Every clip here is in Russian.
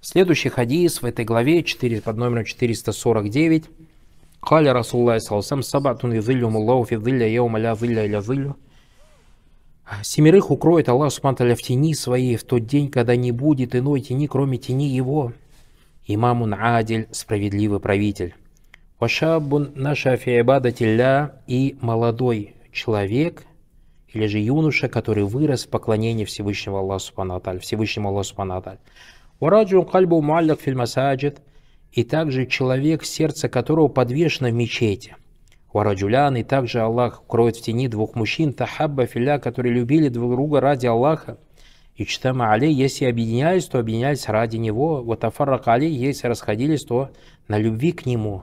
Следующий хадис в этой главе 4, под номером 449. Халя Расуллай Салсам Сабатун Визиллю Муллаху Физилля Яума Ля Зилля Иля Зиллю. Семерых укроет Аллах Субтитры в тени своей в тот день, когда не будет иной тени, кроме тени его. Имамун Адиль, справедливый правитель. Вашабун наша фиабада и молодой человек, или же юноша, который вырос в поклонении Всевышнего Аллаха Субхану Всевышнему Аллаху Субхану Вараджу кальбу муаллак филь масаджид, и также человек, сердце которого подвешено в мечети. Вараджулян, и также Аллах кроет в тени двух мужчин, тахабба филя, которые любили друг друга ради Аллаха. И читама алей, если объединялись, то объединялись ради него. Вот афаррак алей, если расходились, то на любви к нему.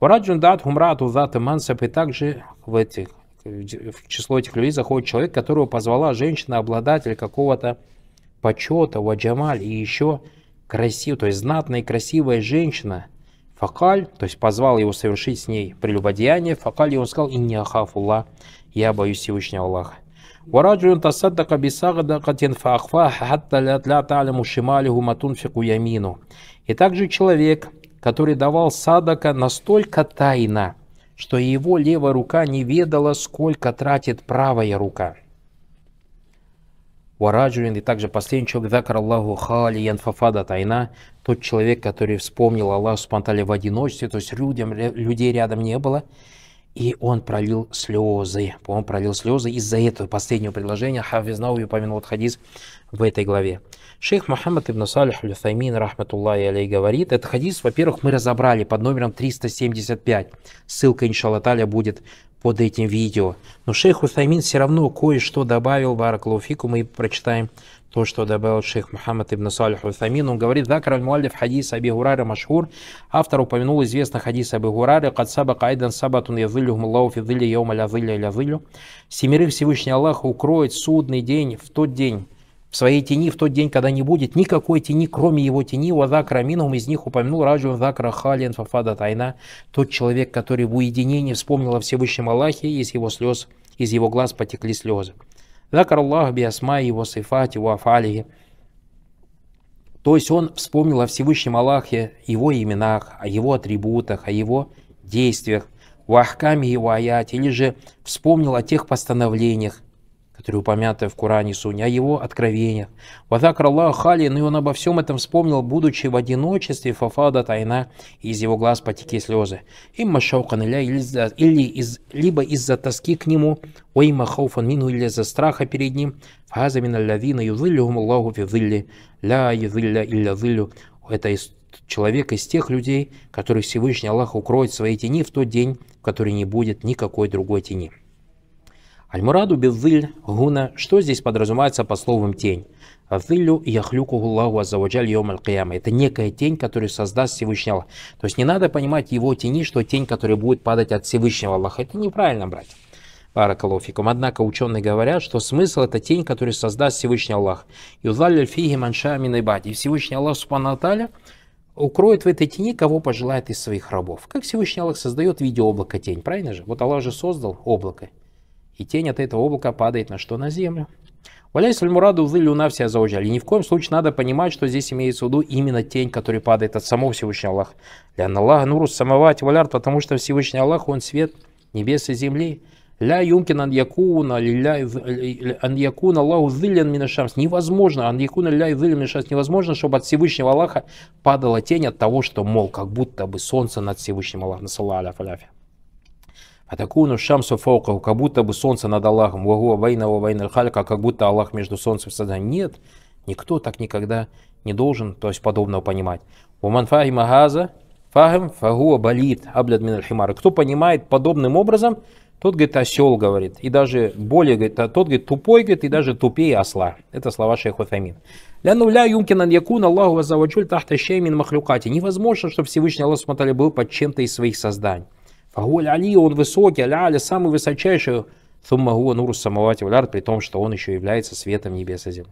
Вараджун дат хумрату дат мансаб, и также в этих в число этих людей заходит человек, которого позвала женщина, обладатель какого-то почета, ваджамаль и еще красив, то есть знатная и красивая женщина. Факаль, то есть позвал его совершить с ней прелюбодеяние, факаль ему сказал, и не ахафулла, я боюсь Всевышнего Аллаха. ورجل تصدق بصدقة فأخفاها حتى لا تعلم شماله ما تنفق يمينه. И также человек, который давал садака настолько тайно, что его левая рука не ведала, сколько тратит правая рука. Вараджулин, и также последний человек, Закар Аллаху Халиян Фафада Тайна, тот человек, который вспомнил Аллах Субтитры в одиночестве, то есть людям, людей рядом не было, и он пролил слезы. Он пролил слезы из-за этого последнего предложения. Хафиз Науи упомянул этот хадис в этой главе. Шейх Мухаммад ибн Салих Люфаймин, рахматуллахи алей, говорит, этот хадис, во-первых, мы разобрали под номером 375. Ссылка, иншаллаталя, будет под этим видео. Но шейх Усаймин все равно кое-что добавил, в баракалуфику, мы прочитаем то, что добавил шейх Мухаммад ибн Салих Утамин. Он говорит, «Закар аль-Муаллиф хадис Аби Гурары Машхур». Автор упомянул известный хадис Аби Гурары. «Кад сабак айдан сабатун язылю хмаллау фидзили яума ля зилля ля зиллю». Семерых Всевышний Аллах укроет судный день в тот день, в своей тени в тот день, когда не будет никакой тени, кроме его тени, вазакра минум из них упомянул раджу закра халин фафада тайна, тот человек, который в уединении вспомнил о Всевышнем Аллахе, из его слез, из его глаз потекли слезы. Закар Аллах биасма его сифати его афалихи. То есть он вспомнил о Всевышнем Аллахе, его именах, о его атрибутах, о его действиях, в Ахкаме его аяте, или же вспомнил о тех постановлениях, которые упомянуты в Коране и Суне, о его откровениях. Вадакр Аллах Халин, и он обо всем этом вспомнил, будучи в одиночестве, фафада тайна, и из его глаз потеки слезы. Имма шаукан или из, либо из-за тоски к нему, уайма хауфан мину или из-за страха перед ним, фаза мин аллавина юзиллюхум Аллаху фи ля юзилля илля зиллю. Это из человек из тех людей, которых Всевышний Аллах укроет свои тени в тот день, в который не будет никакой другой тени. Аль-Мураду гуна, что здесь подразумевается по словам тень? Виллю яхлюку Аллаху азаваджаль йом аль Это некая тень, которую создаст Всевышний Аллах. То есть не надо понимать его тени, что тень, которая будет падать от Всевышнего Аллаха. Это неправильно, брать, Баракалофикум. Однако ученые говорят, что смысл это тень, которую создаст Всевышний Аллах. Юзаль фиги манша аминайбади. И Всевышний Аллах Субхану укроет в этой тени, кого пожелает из своих рабов. Как Всевышний Аллах создает в виде облака тень, правильно же? Вот Аллах же создал облако и тень от этого облака падает на что? На землю. Валяйс аль-Мураду луна все заужали. Ни в коем случае надо понимать, что здесь имеется в виду именно тень, которая падает от самого Всевышнего Аллаха. Ля Аллаха нурус самавать валяр, потому что Всевышний Аллах, он свет небес и земли. Ля юмкин ан якуна, ан якуна Аллаху зиллян минашамс. Невозможно, ан якуна ля зиллян минашамс. Невозможно, чтобы от Всевышнего Аллаха падала тень от того, что, мол, как будто бы солнце над Всевышним Аллахом. Саллаху аляфаляфи. Атакуну шамсу фаука, как будто бы солнце над Аллахом, вагу вайна вайна халька, как будто Аллах между солнцем и сознанием. Нет, никто так никогда не должен, то есть подобного понимать. Уман фахима газа, фахим фагуа болит, абляд мин химара. Кто понимает подобным образом, тот, говорит, осел, говорит, и даже более, говорит, а тот, говорит, тупой, говорит, и даже тупее осла. Это слова Шейху Фамин. Ляну ля юмкинан якун Аллаху вазавачуль тахта шеймин махлюкати. Невозможно, чтобы Всевышний Аллах смотрели был под чем-то из своих созданий. Фаголь Али, он высокий, Аля Аля, самый высочайший. Сумма Гуа Нурус Самавати Валярд, при том, что он еще является светом небеса земли.